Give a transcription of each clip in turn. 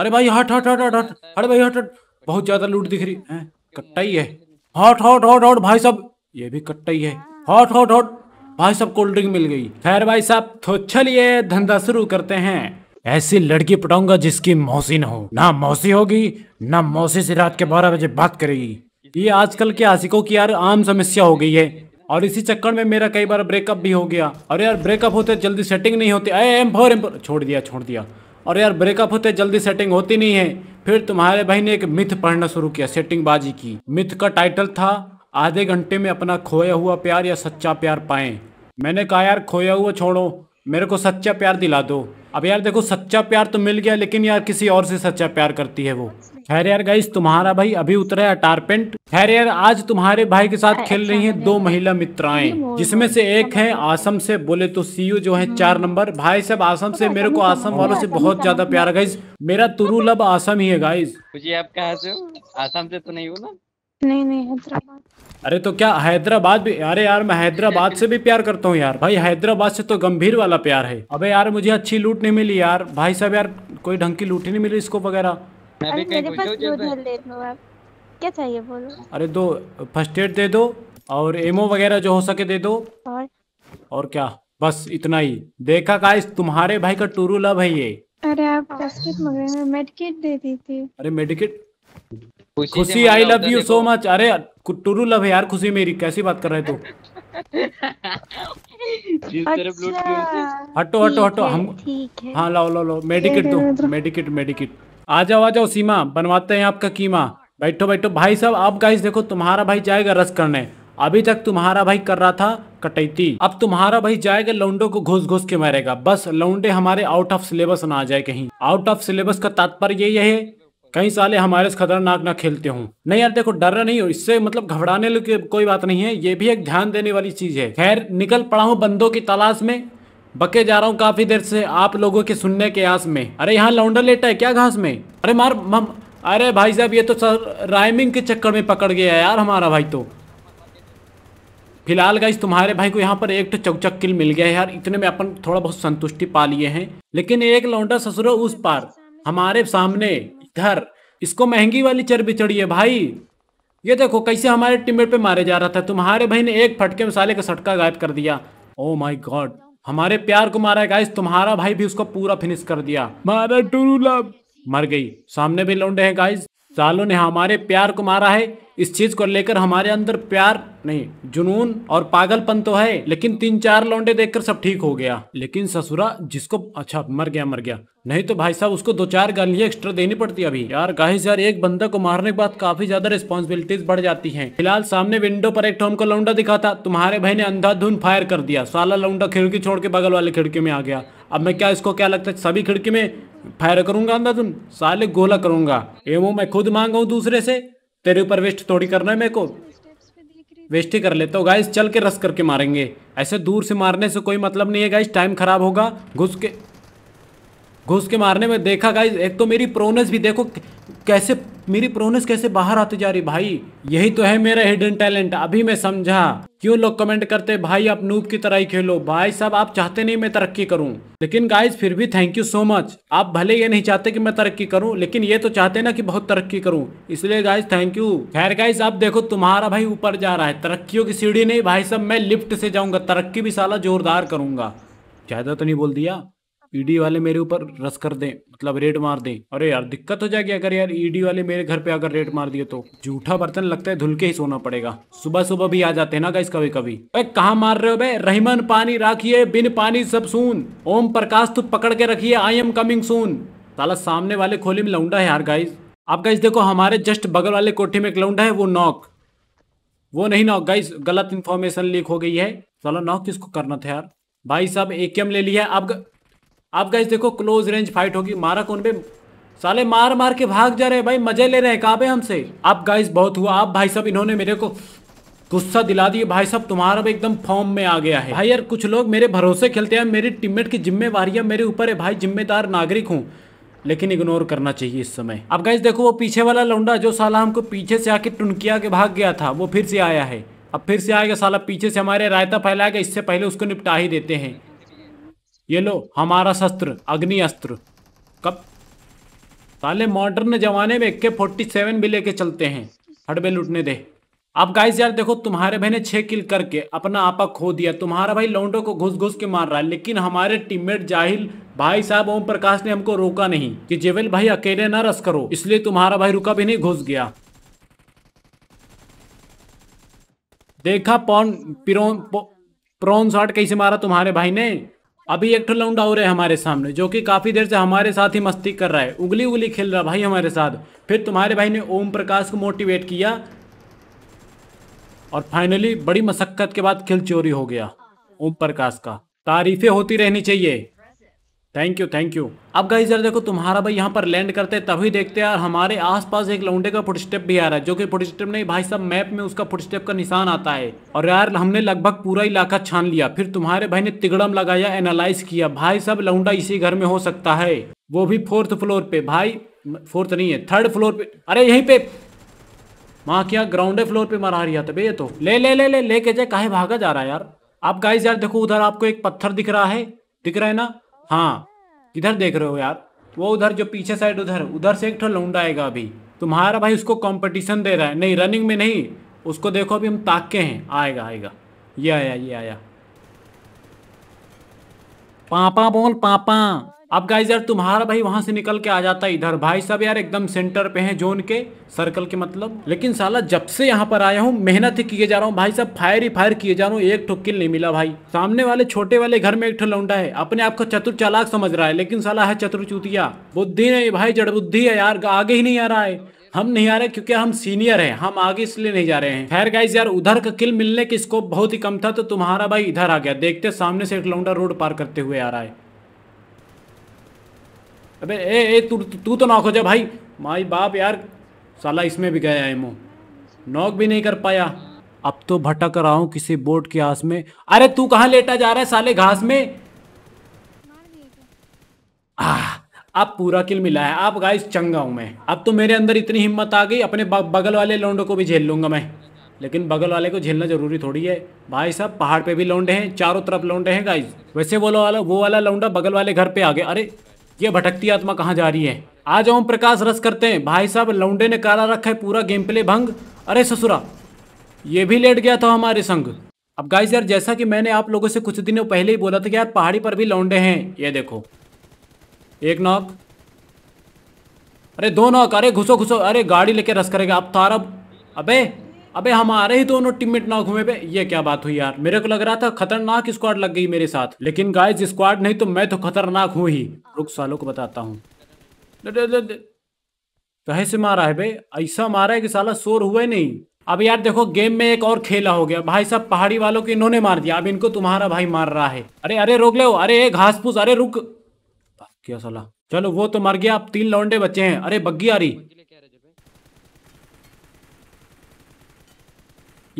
अरे भाई हट हट हट हट हट अरे भाई हट हट बहुत ज्यादा लूट दिख रही है कट्टा ही है हॉट हॉट हॉट हॉट भाई साहब ये भी कट्टा ही है हॉट हॉट हॉट भाई साहब कोल्ड ड्रिंक मिल गई खैर भाई साहब तो चलिए धंधा शुरू करते हैं ऐसी लड़की पटाऊंगा जिसकी मौसी न हो ना मौसी होगी ना मौसी से रात के बारह बजे बात करेगी ये आजकल के आशिकों की यार आम समस्या हो गई है और इसी चक्कर में मेरा कई बार ब्रेकअप भी हो गया और यार ब्रेकअप होते जल्दी सेटिंग नहीं होती अरे छोड़ दिया छोड़ दिया और यार ब्रेकअप होते जल्दी सेटिंग होती नहीं है फिर तुम्हारे भाई ने एक मिथ पढ़ना शुरू किया सेटिंग बाजी की मिथ का टाइटल था आधे घंटे में अपना खोया हुआ प्यार या सच्चा प्यार पाए मैंने कहा यार खोया हुआ छोड़ो मेरे को सच्चा प्यार दिला दो अब यार देखो सच्चा प्यार तो मिल गया लेकिन यार किसी और से सच्चा प्यार करती है वो खैर यार गाइस तुम्हारा भाई अभी उतरा है अटारपेंट खैर यार आज तुम्हारे भाई के साथ खेल रही हैं दो महिला मित्राएं जिसमें से एक है आसम से बोले तो सीयू जो है हम्म। चार नंबर भाई साहब आसम से तो मेरे को आसम वालों से बहुत ज्यादा प्यार गाइस मेरा तुरु लब आसम ही है गाइस मुझे आप कहा से आसम से तो नहीं हो ना नहीं नहीं हैदराबाद अरे तो क्या हैदराबाद भी अरे यार मैं हैदराबाद से भी प्यार करता हूँ यार भाई हैदराबाद से तो गंभीर वाला प्यार है अबे यार मुझे अच्छी लूट नहीं मिली यार भाई साहब यार कोई ढंग की लूट ही नहीं मिली इसको वगैरह मैं भी कहीं पूछूं दे दो आप क्या चाहिए बोलो अरे दो फर्स्ट एड दे दो और एमओ वगैरह जो हो सके दे दो और और क्या बस इतना ही देखा गाइस तुम्हारे भाई का टूरू लव है ये अरे आप फर्स्ट एड मेडिकेट दे दी थी अरे medicate Khushi I love you so much अरे टूरू लव है यार खुशी मेरी कैसी बात कर रहे तू अच्छा। हटो हटो हटो हम हाँ लाओ लाओ लाओ मेडिकेट दो मेडिकेट मेडिकेट आ जाओ आ जाओ सीमा बनवाते हैं आपका कीमा बैठो बैठो भाई साहब आप गाइस देखो तुम्हारा भाई जाएगा रस करने अभी तक तुम्हारा भाई कर रहा था कटैती अब तुम्हारा भाई जाएगा लौंडो को घुस घुस के मारेगा बस लौंडे हमारे आउट ऑफ सिलेबस ना आ जाए कहीं आउट ऑफ सिलेबस का तात्पर्य यही है कई साले हमारे से खतरनाक ना खेलते हूँ नहीं यार देखो डर नहीं हो इससे मतलब घबराने की कोई बात नहीं है ये भी एक ध्यान देने वाली चीज है खैर निकल पड़ा हूँ बंदों की तलाश में बके जा रहा हूँ काफी देर से आप लोगों के सुनने के आस में अरे यहाँ लौंडा लेटा है क्या घास में अरे मार मम अरे भाई साहब ये तो सर राइमिंग के चक्कर में पकड़ गया यार हमारा भाई तो फिलहाल गाइस तुम्हारे भाई को यहाँ पर एक तो चौचक किल मिल गया है यार इतने में अपन थोड़ा बहुत संतुष्टि पा लिए हैं लेकिन एक लौंडा ससुरो उस पार हमारे सामने इधर इसको महंगी वाली चर्बी चढ़ी है भाई ये देखो कैसे हमारे टीममेट पे मारे जा रहा था तुम्हारे भाई ने एक फटके मसाले का सटका गायब कर दिया ओ माई गॉड हमारे प्यार को मारा है गाइस तुम्हारा भाई भी उसको पूरा फिनिश कर दिया मारा टूरू लव मर गई सामने भी लौंडे हैं गाइस सालों ने हमारे प्यार को मारा है इस चीज़ को लेकर हमारे अंदर प्यार नहीं जुनून और पागलपन तो है लेकिन तीन चार लौंडे देखकर सब ठीक हो गया लेकिन ससुरा जिसको अच्छा मर गया मर गया नहीं तो भाई साहब उसको दो चार गालियां एक्स्ट्रा देनी पड़ती अभी यार गाइस यार एक बंदा को मारने के बाद काफी ज्यादा रिस्पॉन्सिबिलिटीज बढ़ जाती है फिलहाल सामने विंडो पर एक टॉम का लौंडा दिखा था तुम्हारे भाई ने अंधाधुन फायर कर दिया साला लौंडा खिड़की छोड़ के बगल वाले खिड़की में आ गया अब मैं क्या इसको क्या लगता है सभी खिड़की में फायर करूंगा अंधाधुन साले गोला करूंगा एमओ मैं खुद मांगा हूँ दूसरे से तेरे ऊपर वेस्ट थोड़ी करना है मेरे को वेस्ट ही कर लेता हूँ गाइस चल के रस करके मारेंगे ऐसे दूर से मारने से कोई मतलब नहीं है गाइस टाइम खराब होगा घुस के घुस के मारने में देखा गाइज एक तो मेरी प्रोनेस भी देखो कैसे मेरी प्रोनेस कैसे बाहर आती जा रही भाई यही तो है मेरा हिडन टैलेंट अभी मैं समझा क्यों लोग कमेंट करते भाई आप नूब की तरह ही खेलो भाई साहब आप चाहते नहीं मैं तरक्की करूं लेकिन गाइज फिर भी थैंक यू सो मच आप भले ये नहीं चाहते कि मैं तरक्की करूं लेकिन ये तो चाहते ना कि बहुत तरक्की करूं इसलिए गाइज थैंक यू खैर गाइज आप देखो तुम्हारा भाई ऊपर जा रहा है तरक्कियों की सीढ़ी नहीं भाई साहब मैं लिफ्ट से जाऊंगा तरक्की भी सला जोरदार करूंगा ज्यादा तो नहीं बोल दिया ईडी e वाले मेरे ऊपर रस कर दें मतलब रेड मार दें अरे यार दिक्कत हो जाएगी अगर यार ईडी e वाले मेरे घर पे अगर रेड मार दिए तो जूठा बर्तन लगता है धुल के ही सोना पड़ेगा सुबह सुबह भी आ जाते हैं ना गाइस कभी कभी अरे कहाँ मार रहे हो बे रहमन पानी राखिए बिन पानी सब सुन ओम प्रकाश तू पकड़ के रखिए आई एम कमिंग सुन ताला सामने वाले खोले में लौंडा है यार गाइस आप गाइस देखो हमारे जस्ट बगल वाले कोठे में एक लौंडा है वो नॉक वो नहीं नॉक गाइस गलत इन्फॉर्मेशन लीक हो गई है चलो नॉक किसको करना था यार भाई साहब एकेएम ले लिया अब आप गाइस देखो क्लोज रेंज फाइट होगी मारा कौन पे साले मार मार के भाग जा रहे हैं भाई मजे ले रहे हैं कहाँ हमसे आप गाइस बहुत हुआ आप भाई साहब इन्होंने मेरे को गुस्सा दिला दिए भाई साहब तुम्हारा भी एकदम फॉर्म में आ गया है भाई यार कुछ लोग मेरे भरोसे खेलते हैं मेरी टीममेट की जिम्मेवारियां मेरे ऊपर है भाई जिम्मेदार नागरिक हूँ लेकिन इग्नोर करना चाहिए इस समय अब गाइज देखो वो पीछे वाला लौंडा जो साला हमको पीछे से आके टुनकिया के भाग गया था वो फिर से आया है अब फिर से आएगा साला पीछे से हमारे रायता फैलाएगा इससे पहले उसको निपटा ही देते हैं ये लो हमारा शस्त्र अग्नि अस्त्र कब साले मॉडर्न जमाने में के फोर्टी सेवन भी लेके चलते हैं हड़बे लूटने दे अब गाइस यार देखो तुम्हारे भाई ने छह किल करके अपना आपा खो दिया तुम्हारा भाई लौंडों को घुस घुस के मार रहा है लेकिन हमारे टीममेट जाहिल भाई साहब ओम प्रकाश ने हमको रोका नहीं कि जेवल भाई अकेले ना रस करो इसलिए तुम्हारा भाई रुका भी नहीं घुस गया देखा पौन पिरो प्रोन शॉट कैसे मारा तुम्हारे भाई ने अभी एक लौंडा हो रहा है हमारे सामने जो कि काफ़ी देर से हमारे साथ ही मस्ती कर रहा है उगली उगली खेल रहा भाई हमारे साथ फिर तुम्हारे भाई ने ओम प्रकाश को मोटिवेट किया और फाइनली बड़ी मशक्क़त के बाद खेल चोरी हो गया ओम प्रकाश का तारीफें होती रहनी चाहिए थैंक यू थैंक यू अब गाइस यार देखो तुम्हारा भाई यहाँ पर लैंड करते हैं तभी देखते हैं यार हमारे आसपास एक लौंडे का फुटस्टेप भी आ रहा है जो कि फुटस्टेप नहीं भाई सब मैप में उसका फुटस्टेप का निशान आता है और यार हमने लगभग पूरा इलाका छान लिया फिर तुम्हारे भाई ने तिगड़म लगाया एनालाइज किया भाई सब लौंडा इसी घर में हो सकता है वो भी फोर्थ फ्लोर पे भाई फोर्थ नहीं है थर्ड फ्लोर पे अरे यहीं पे माँ क्या ग्राउंड फ्लोर पे मरा रही था भैया तो ले ले ले लेके जाए कहा भागा जा रहा है यार आप गाइज यार देखो उधर आपको एक पत्थर दिख रहा है दिख रहा है ना हाँ किधर देख रहे हो यार वो उधर जो पीछे साइड उधर उधर से एक ठो लौंडा आएगा अभी तुम्हारा भाई उसको कंपटीशन दे रहा है नहीं रनिंग में नहीं उसको देखो अभी हम ताक के हैं आएगा आएगा ये आया ये आया पापा बोल पापा अब गाइज यार तुम्हारा भाई वहां से निकल के आ जाता है इधर भाई साहब यार एकदम सेंटर पे हैं जोन के सर्कल के मतलब लेकिन साला जब से यहाँ पर आया हूँ मेहनत ही किए जा रहा हूँ भाई साहब फायर ही फायर किए जा रहा हूँ एक ठोकिल नहीं मिला भाई सामने वाले छोटे वाले घर में एक ठो लौंडा है अपने आप को चतुर चालाक समझ रहा है लेकिन साला है चतुर चुतिया बुद्धि नहीं भाई जड़ बुद्धि है यार आगे ही नहीं आ रहा है हम नहीं आ रहे क्योंकि हम सीनियर हैं हम आगे इसलिए नहीं जा रहे हैं खैर गाइज यार उधर का किल मिलने की स्कोप बहुत ही कम था तो तुम्हारा भाई इधर आ गया देखते सामने से एक लौंडा रोड पार करते हुए आ रहा है अबे ए ए तू तू तो नौक हो जा भाई माई बाप यार साला इसमें भी गया है नौक भी नहीं कर पाया अब तो भटक रहा हूँ किसी बोर्ड के आस में अरे तू कहाँ लेटा जा रहा है साले घास में आ, अब पूरा किल मिला है आप गाइस चंगा हूं मैं अब तो मेरे अंदर इतनी हिम्मत आ गई अपने बगल वाले लोंडों को भी झेल लूंगा मैं लेकिन बगल वाले को झेलना जरूरी थोड़ी है भाई साहब पहाड़ पे भी लौंडे हैं चारों तरफ लौंडे हैं गाइस वैसे वो वाला वो वाला लौंडा बगल वाले घर पे आ गया अरे ये भटकती आत्मा कहाँ जा रही है आज हम प्रकाश रस करते हैं भाई साहब लौंडे ने करा रखा है पूरा गेम प्ले भंग अरे ससुरा ये भी लेट गया था हमारे संग अब गाइस यार जैसा कि मैंने आप लोगों से कुछ दिनों पहले ही बोला था कि यार पहाड़ी पर भी लौंडे हैं ये देखो एक नॉक अरे दो नॉक अरे घुसो घुसो अरे गाड़ी लेके रस करेगा अब तारा अबे अबे हमारे ही दोनों टीममेट नाक हुए पे ये क्या बात हुई यार मेरे को लग रहा था खतरनाक स्क्वाड लग गई मेरे साथ लेकिन गाइस स्क्वाड नहीं तो मैं तो खतरनाक हूँ ही रुक सालों को बताता हूँ कहे से मारा है भाई ऐसा मारा है कि साला शोर हुआ ही नहीं अब यार देखो गेम में एक और खेला हो गया भाई साहब पहाड़ी वालों को इन्होंने मार दिया अब इनको तुम्हारा भाई मार रहा है अरे अरे रोक लो अरे घास फूस अरे रुक क्या सलाह चलो वो तो मर गया अब तीन लौंडे बच्चे हैं अरे बग्गी आ रही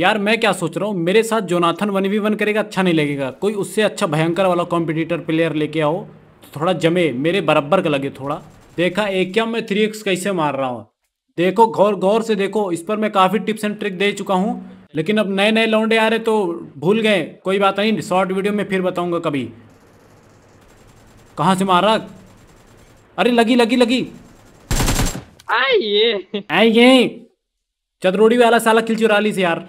यार मैं क्या सोच रहा हूँ मेरे साथ जोनाथन वन वी वन करेगा अच्छा नहीं लगेगा कोई उससे अच्छा भयंकर वाला कॉम्पिटिटर प्लेयर लेके आओ तो थोड़ा जमे मेरे बराबर का लगे थोड़ा देखा एक क्या मैं थ्री एक्स कैसे मार रहा हूँ देखो गौर गौर से देखो इस पर मैं काफ़ी टिप्स एंड ट्रिक दे चुका हूँ लेकिन अब नए नए लौंडे आ रहे तो भूल गए कोई बात नहीं शॉर्ट वीडियो में फिर बताऊँगा कभी कहाँ से मारा अरे लगी लगी लगी आई ये चतरोड़ी वाला साला खिलचुराली से यार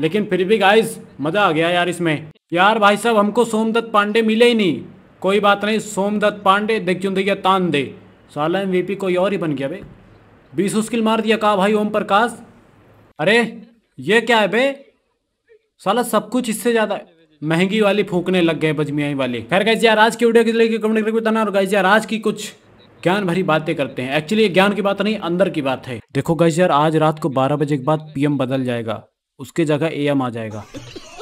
लेकिन फिर भी गाइस मज़ा आ गया यार इसमें यार भाई साहब हमको सोमदत्त पांडे मिले ही नहीं कोई बात नहीं सोमदत्त पांडे देख चुन दिया तान दे साला एम कोई और ही बन गया बे बीस मुश्किल मार दिया कहा भाई ओम प्रकाश अरे ये क्या है बे साला सब कुछ इससे ज़्यादा महंगी वाली फूकने लग गए बजमियाई वाले खैर गाइज यार आज की वीडियो के लिए कमेंट करके बताना और गाइज यार आज की कुछ ज्ञान भरी बातें करते हैं एक्चुअली ज्ञान की बात नहीं अंदर की बात है देखो गाइज यार आज रात को बारह बजे के बाद पीएम बदल जाएगा उसके जगह ए एम आ जाएगा